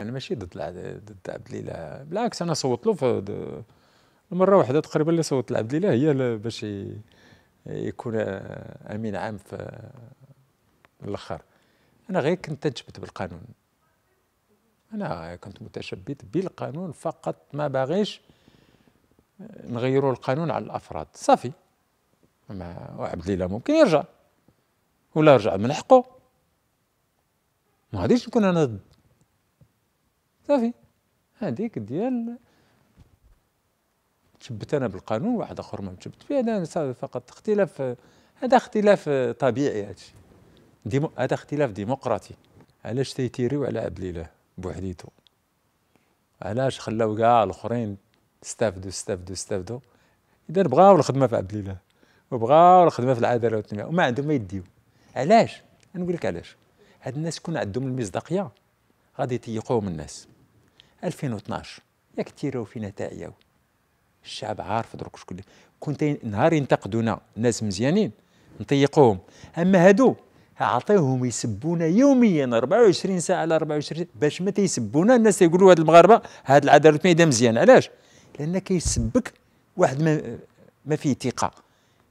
انا ماشي ضد ضد عبد الاله بالعكس انا صوت له في مره واحده تقريبا اللي صوت لعبد الاله هي باش يكون امين عام في الاخر انا غير كنت تجبت بالقانون انا كنت متشبت بالقانون فقط ما باغيش نغيروا القانون على الافراد صافي ما عبد الاله ممكن يرجع ولا رجع من حقه ما غاديش نكون انا ضد صافي هذيك ديال تشبت انا بالقانون واحد اخر ما تشبت فيه هذا فقط اختلاف هذا اختلاف طبيعي هذا ديمو... هذا اختلاف ديمقراطي علاش تيتيريو على عبد الاله بوحديته علاش خلاو كاع الاخرين استافدوا استافدوا استافدوا اذا بغاو الخدمه في عبد الاله وبغاو الخدمه في العداله والتنميه وما عندهم ما يديو علاش نقول لك علاش هاد الناس كون عندهم المصداقيه غادي يطيقوهم الناس 2012 ياك تيراو فينا تاعياو الشعب عارف دروك شكون كنت نهار ينتقدونا ناس مزيانين نطيقوهم اما هادو عطيهم يسبونا يوميا 24 ساعه على 24 باش ما تيسبونا الناس يقولوا هاد المغاربه هاد العداله الميدان مزيان علاش لان كيسبك واحد ما, ما فيه ثقه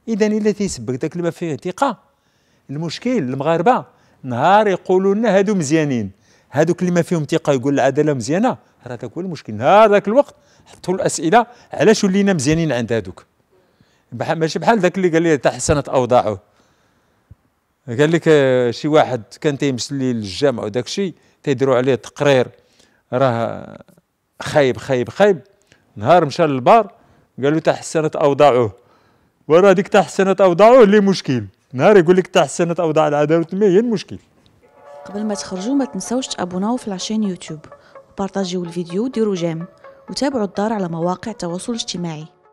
اذا الا تيسبك ذاك اللي ما فيه ثقه المشكل المغاربه نهار يقولوا لنا هادو مزيانين هادوك اللي ما فيهم ثقه يقول العداله مزيانه راه هذاك هو المشكل نهار ذاك الوقت حطوا الاسئله علاش ولينا مزيانين عند هادوك ماشي بحال ذاك اللي قال لي تحسنت اوضاعه قال لك شي واحد كان تيمشي للجامع وداك الشيء تيديروا عليه تقرير راه خايب خايب خايب نهار مشى للبار قالوا تحسنت اوضاعه وراه ديك تحسنت اوضاعه اللي مشكل نهار يقول لك تحسنت أوضاع العداله ما هي المشكل قبل ما تخرجوا ما تنساوش تابوناو في العشان يوتيوب وبارطاجيو الفيديو وديروا جيم وتابعوا الدار على مواقع التواصل الاجتماعي